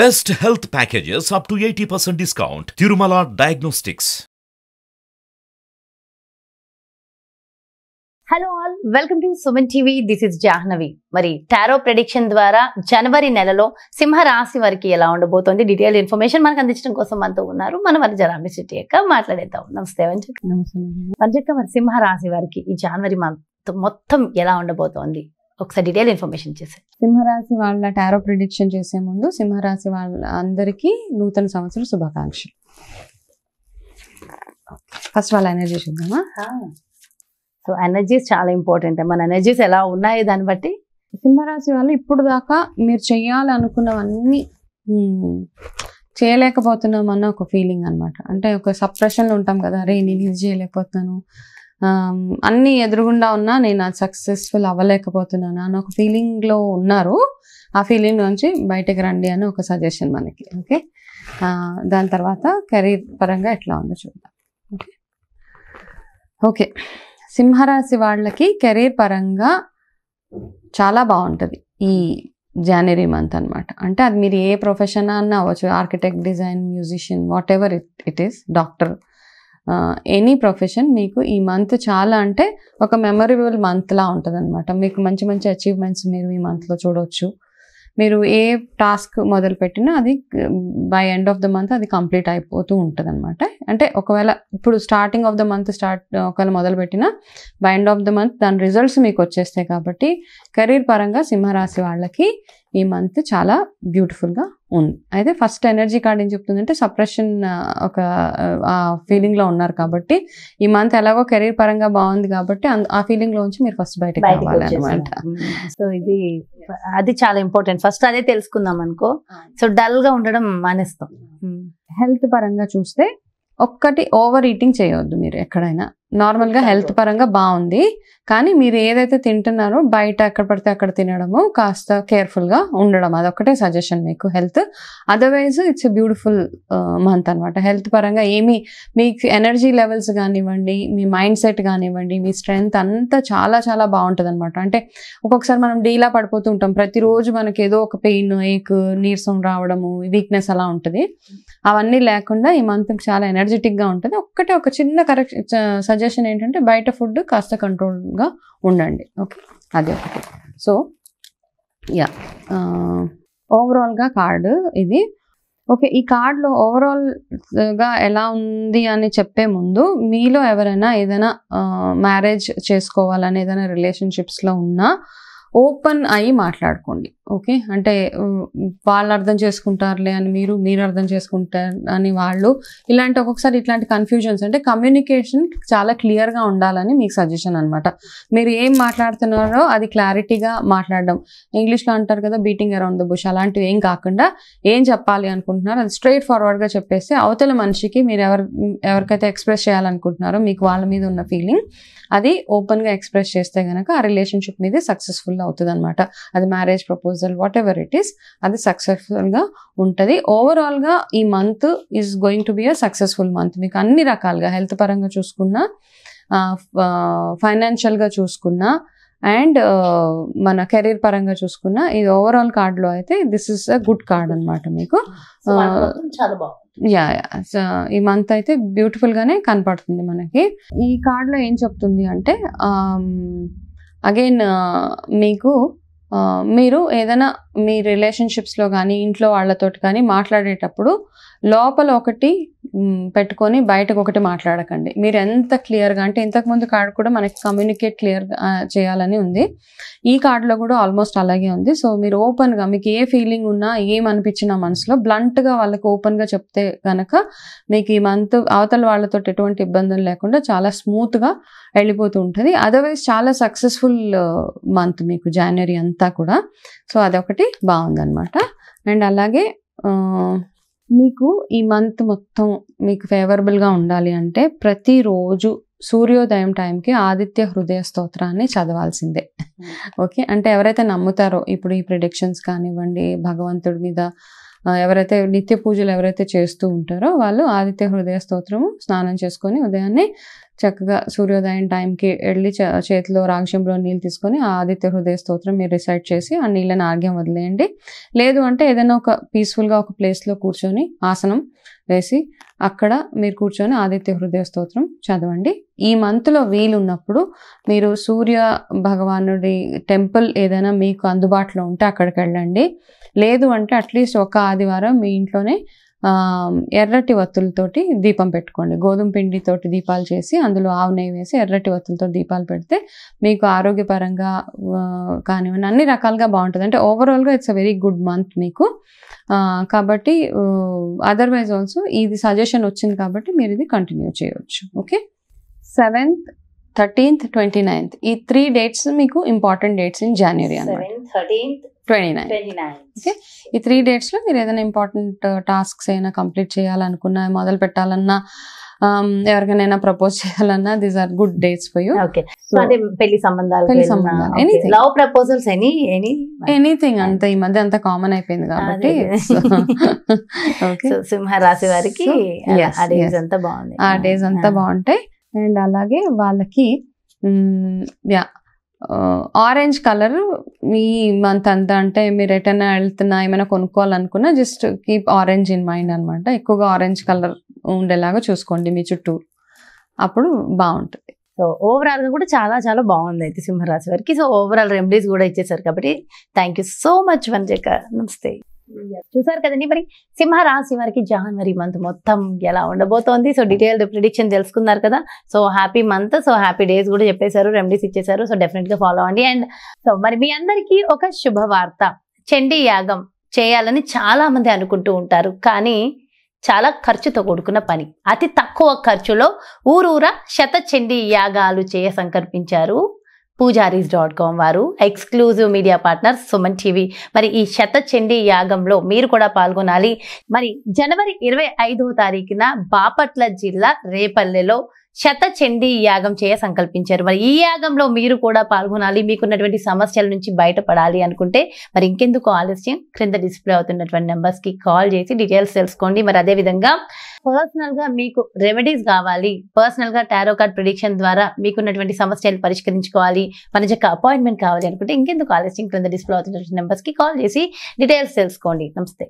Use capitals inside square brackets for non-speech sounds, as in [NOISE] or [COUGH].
Best health packages up to eighty percent discount Tirumala diagnostics hello all welcome to Suman TV this is Jahnavi మరి tarot prediction ద్వారా జనవరి నెలలో సింహ రాశి వారికి ఎలా ఉండబోతోంది డీటెయిల్ ఇన్ఫర్మేషన్ మనకు అందించడం కోసం మనతో ఉన్నారు మనం వారి జనాభా శెట్టి యొక్క మాట్లాడేద్దాం నమస్తే వంచక్క నమస్తే వంచక్క మరి సింహ రాశి వారికి ఈ జనవరి మంత్ మొత్తం ఎలా ఉండబోతోంది ఒకసారి డీటెయిల్ ఇన్ఫర్మేషన్ ఇచ్చేసారు సింహరాశి వాళ్ళ టారో ప్రిడిక్షన్ చేసే ముందు సింహరాశి వాళ్ళ అందరికీ నూతన సంవత్సరం శుభాకాంక్షలు ఫస్ట్ వాళ్ళ ఎనర్జీ చూద్దామా సో ఎనర్జీస్ చాలా ఇంపార్టెంట్ మన ఎనర్జీస్ ఎలా ఉన్నాయి దాన్ని బట్టి సింహరాశి వాళ్ళు ఇప్పుడు దాకా మీరు చేయాలనుకున్నవన్నీ చేయలేకపోతున్నాం అన్న ఒక ఫీలింగ్ అనమాట అంటే ఒక సప్రెషన్లో ఉంటాం కదా అరే నేను ఇది చేయలేకపోతున్నాను అన్ని ఎదురుగుండా ఉన్నా నేను సక్సెస్ఫుల్ అవ్వలేకపోతున్నాను అని ఒక ఫీలింగ్లో ఉన్నారు ఆ ఫీలింగ్ నుంచి బయటకు రండి అని ఒక సజెషన్ మనకి ఓకే దాని తర్వాత కెరీర్ పరంగా ఎట్లా ఉందో చూద్దాం ఓకే ఓకే సింహరాశి వాళ్ళకి కెరీర్ పరంగా చాలా బాగుంటుంది ఈ జనవరి మంత్ అనమాట అంటే అది మీరు ఏ ప్రొఫెషన్ అన్న అవ్వచ్చు architect design musician whatever it it is doctor any profession మీకు ఈ మంత్ చాలా అంటే ఒక మెమొరబుల్ మంత్లా ఉంటుంది అనమాట మీకు మంచి మంచి అచీవ్మెంట్స్ మీరు ఈ మంత్లో చూడవచ్చు మీరు ఏ టాస్క్ మొదలు పెట్టినా అది by end of the month అది కంప్లీట్ అయిపోతూ ఉంటుంది అనమాట అంటే ఒకవేళ ఇప్పుడు starting of the month start ఒకవేళ మొదలు పెట్టినా by end of the month దాని రిజల్ట్స్ మీకు వచ్చేస్తాయి కాబట్టి కెరీర్ పరంగా సింహరాశి వాళ్ళకి ఈ మంత్ చాలా బ్యూటిఫుల్గా ఉంది అయితే ఫస్ట్ ఎనర్జీ కార్డ్ ఏం చెప్తుందంటే సప్రెషన్ ఒక ఫీలింగ్లో ఉన్నారు కాబట్టి ఈ మంత్ ఎలాగో కెరీర్ పరంగా బాగుంది కాబట్టి ఆ ఫీలింగ్లోంచి మీరు ఫస్ట్ బయటకు రావాలన్నమాట సో ఇది అది చాలా ఇంపార్టెంట్ ఫస్ట్ అదే తెలుసుకుందాం అనుకో సో డల్గా ఉండడం మానేస్తాం హెల్త్ పరంగా చూస్తే ఒక్కటి ఓవర్ ఈటింగ్ చేయవద్దు మీరు ఎక్కడైనా నార్మల్గా హెల్త్ పరంగా బాగుంది కానీ మీరు ఏదైతే తింటున్నారో బయట ఎక్కడ పడితే అక్కడ తినడము కాస్త కేర్ఫుల్గా ఉండడం అదొక్కటే సజెషన్ మీకు health otherwise it's a beautiful month అనమాట హెల్త్ పరంగా ఏమి మీకు ఎనర్జీ లెవెల్స్ కానివ్వండి మీ మైండ్ సెట్ కానివ్వండి మీ స్ట్రెంగ్త్ అంతా చాలా చాలా బాగుంటుంది అనమాట అంటే ఒక్కొక్కసారి మనం డీలా పడిపోతూ ఉంటాం ప్రతిరోజు మనకి ఏదో ఒక పెయిన్ ఏక్ నీరసం రావడము వీక్నెస్ అలా ఉంటుంది అవన్నీ లేకుండా ఈ మంత్ చాలా ఎనర్జెటిక్గా ఉంటుంది ఒక్కటే ఒక చిన్న కరెక్ట్ సజెషన్ ఏంటంటే బయట ఫుడ్ కాస్త కంట్రోల్గా ఉండండి ఓకే అదే ఒకటి సో యా ఓవరాల్గా కార్డు ఇది ఓకే ఈ కార్డులో ఓవరాల్గా ఎలా ఉంది అని చెప్పే ముందు మీలో ఎవరైనా ఏదైనా మ్యారేజ్ చేసుకోవాలని ఏదైనా రిలేషన్షిప్స్లో ఉన్నా ఓపెన్ అయి మాట్లాడుకోండి ఓకే అంటే వాళ్ళు అర్థం చేసుకుంటారులే అని మీరు మీరు అర్థం చేసుకుంటారు అని వాళ్ళు ఇలాంటి ఒక్కొక్కసారి ఇట్లాంటి కన్ఫ్యూజన్స్ అంటే కమ్యూనికేషన్ చాలా క్లియర్గా ఉండాలని మీకు సజెషన్ అనమాట మీరు ఏం మాట్లాడుతున్నారో అది క్లారిటీగా మాట్లాడడం ఇంగ్లీష్లో అంటారు కదా బీటింగ్ అరౌండ్ ద బుష్ అలాంటివి ఏం కాకుండా ఏం చెప్పాలి అనుకుంటున్నారో అది స్ట్రైట్ ఫార్వర్డ్గా చెప్పేస్తే అవతల మనిషికి మీరు ఎవరు ఎవరికైతే ఎక్స్ప్రెస్ చేయాలనుకుంటున్నారో మీకు వాళ్ళ మీద ఉన్న ఫీలింగ్ అది ఓపెన్గా ఎక్స్ప్రెస్ చేస్తే కనుక ఆ రిలేషన్షిప్ మీద సక్సెస్ఫుల్ అవుతుంది అనమాట అది marriage proposal whatever it is అది సక్సెస్ఫుల్గా ఉంటుంది ఓవరాల్గా ఈ month is going to be a successful month మీకు అన్ని రకాలుగా హెల్త్ పరంగా చూసుకున్నా ఫైనాన్షియల్గా చూసుకున్నా అండ్ మన కెరీర్ పరంగా చూసుకున్న ఇది ఓవరాల్ కార్డ్లో అయితే this is a good card అనమాట మీకు చాలా యా ఈ మంత్ అయితే బ్యూటిఫుల్గానే కనపడుతుంది మనకి ఈ కార్డులో ఏం చెప్తుంది అంటే అగైన్ uh, మీకు uh, మీరు ఏదైనా మీ రిలేషన్షిప్స్లో కానీ ఇంట్లో వాళ్ళతో కానీ మాట్లాడేటప్పుడు లోపల ఒకటి పెట్టుకొని బయటకు ఒకటి మాట్లాడకండి మీరు ఎంత క్లియర్గా అంటే ఇంతకుముందు కార్డు కూడా మనకి కమ్యూనికేట్ క్లియర్గా చేయాలని ఉంది ఈ కార్డులో కూడా ఆల్మోస్ట్ అలాగే ఉంది సో మీరు ఓపెన్గా మీకు ఏ ఫీలింగ్ ఉన్నా ఏమనిపించినా మనసులో బ్లంట్గా వాళ్ళకి ఓపెన్గా చెప్తే కనుక మీకు ఈ మంత్ అవతల వాళ్ళతో ఎటువంటి ఇబ్బందులు లేకుండా చాలా స్మూత్గా వెళ్ళిపోతూ ఉంటుంది అదర్వైజ్ చాలా సక్సెస్ఫుల్ మంత్ మీకు జనవరి అంతా కూడా సో అదొకటి బాగుందనమాట అండ్ అలాగే మీకు ఈ మంత్ మొత్తం మీకు ఫేవరబుల్గా ఉండాలి అంటే ప్రతిరోజు సూర్యోదయం టైంకి ఆదిత్య హృదయ స్తోత్రాన్ని చదవాల్సిందే ఓకే hmm. అంటే ఎవరైతే నమ్ముతారో ఇప్పుడు ఈ ప్రిడిక్షన్స్ కానివ్వండి భగవంతుడి మీద ఎవరైతే నిత్య పూజలు ఎవరైతే చేస్తూ ఉంటారో వాళ్ళు ఆదిత్య హృదయ స్తోత్రము స్నానం చేసుకొని ఉదయాన్నే చక్కగా సూర్యోదయం టైంకి వెళ్ళి చేతిలో రాక్షంలో నీళ్ళు తీసుకొని ఆదిత్య హృదయ స్తోత్రం మీరు రిసైడ్ చేసి ఆ నీళ్ళని ఆర్గ్యం వదిలేయండి లేదు అంటే ఏదైనా ఒక పీస్ఫుల్గా ఒక ప్లేస్లో కూర్చొని ఆసనం వేసి అక్కడ మీరు కూర్చొని ఆదిత్య హృదయ స్తోత్రం చదవండి ఈ మంత్లో వీలున్నప్పుడు మీరు సూర్య భగవానుడి టెంపుల్ ఏదైనా మీకు అందుబాటులో ఉంటే అక్కడికి వెళ్ళండి లేదు అంటే అట్లీస్ట్ ఒక ఆదివారం మీ ఇంట్లోనే ఎర్రటి వత్తులతోటి దీపం పెట్టుకోండి గోధుమ పిండితోటి దీపాలు చేసి అందులో ఆవు నెయ్యి వేసి ఎర్రటి వత్తులతో దీపాలు పెడితే మీకు ఆరోగ్యపరంగా కానివ్వండి అన్ని రకాలుగా బాగుంటుంది అంటే ఓవరాల్గా it's a very good month మీకు కాబట్టి అదర్వైజ్ ఆల్సో ఇది సజెషన్ వచ్చింది కాబట్టి మీరు ఇది కంటిన్యూ చేయవచ్చు okay seventh thirteenth twenty ninth ఈ త్రీ డేట్స్ మీకు ఇంపార్టెంట్ డేట్స్ ఇన్ జనవరి అన్నమాట ట్వంటీ నైన్ ఓకే ఈ త్రీ డేట్స్ లో మీరు ఏదైనా ఇంపార్టెంట్ టాస్క్స్ అయినా కంప్లీట్ చేయాలనుకున్నా మొదలు పెట్టాలన్నా um, ఎవరికైనా ప్రపోజ్ [LAUGHS] చేయాలన్నా these are good dates for you పెళ్లి సంబంధాలు పెళ్లి సంబంధాలు anything love proposals any any anything అంత ఈ మధ్య అంత కామన్ అయిపోయింది కాబట్టి [LAUGHS] సింహ రాశి వారికి ఆ డేస్ అంతా బాగుంది ఆ డేస్ అంతా బాగుంటాయి అండ్ అలాగే వాళ్ళకి యా mm, ఆరెంజ్ కలర్ మీ మంత్ అంతా అంటే మీరు ఎటైనా వెళ్తున్నా ఏమైనా కొనుక్కోవాలనుకున్నా just keep orange in mind అనమాట ఎక్కువగా ఆరెంజ్ కలర్ ఉండేలాగా చూసుకోండి మీ చుట్టూ అప్పుడు బాగుంటుంది సో ఓవరాల్గా కూడా చాలా చాలా బాగుంది అయితే సింహరాశి వారికి సో ఓవరాల్ రెమెడీస్ కూడా ఇచ్చేసారు కాబట్టి థ్యాంక్ యూ సో మచ్ వంజక నమస్తే చూసారు కదండి మరి సింహరాశి వారికి జనవరి మంత్ మొత్తం ఎలా ఉండబోతోంది సో డీటెయిల్డ్ ప్రిడిక్షన్ తెలుసుకున్నారు కదా so happy month so happy days కూడా చెప్పేశారు రెమెడీస్ ఇచ్చేశారు సో డెఫినెట్గా ఫాలో అండి అండ్ సో మరి మీ అందరికీ ఒక శుభవార్త చండీ యాగం చేయాలని చాలామంది అనుకుంటూ ఉంటారు కానీ చాలా ఖర్చుతో కూడుకున్న పని అతి తక్కువ ఖర్చులో ఊరూరా శత చండీ యాగాలు చేయ సంకల్పించారు పూజారీస్ డాట్ కామ్ వారు exclusive media partner Suman TV మరి ఈ శత చండీ యాగంలో మీరు కూడా పాల్గొనాలి మరి జనవరి ఇరవై ఐదవ తారీఖున బాపట్ల జిల్లా రేపల్లెలో శత చండీ యాగం చేయ సంకల్పించారు మరి ఈ యాగంలో మీరు కూడా పాల్గొనాలి మీకున్నటువంటి సమస్యల నుంచి బయటపడాలి అనుకుంటే మరి ఇంకెందుకు ఆలస్యం క్రింద డిస్ప్లే అవుతున్నటువంటి నెంబర్స్కి కాల్ చేసి డీటెయిల్స్ తెలుసుకోండి మరి అదేవిధంగా పర్సనల్గా మీకు రెమెడీస్ కావాలి పర్సనల్గా టారో కార్డ్ ప్రిడిక్షన్ ద్వారా మీకున్నటువంటి సమస్యలు పరిష్కరించుకోవాలి మన యొక్క అపాయింట్మెంట్ కావాలి అనుకుంటే ఇంకెందుకు ఆలస్యం క్రింద డిస్ప్లే అవుతున్నటువంటి నెంబర్స్కి కాల్ చేసి డీటెయిల్స్ తెలుసుకోండి నమస్తే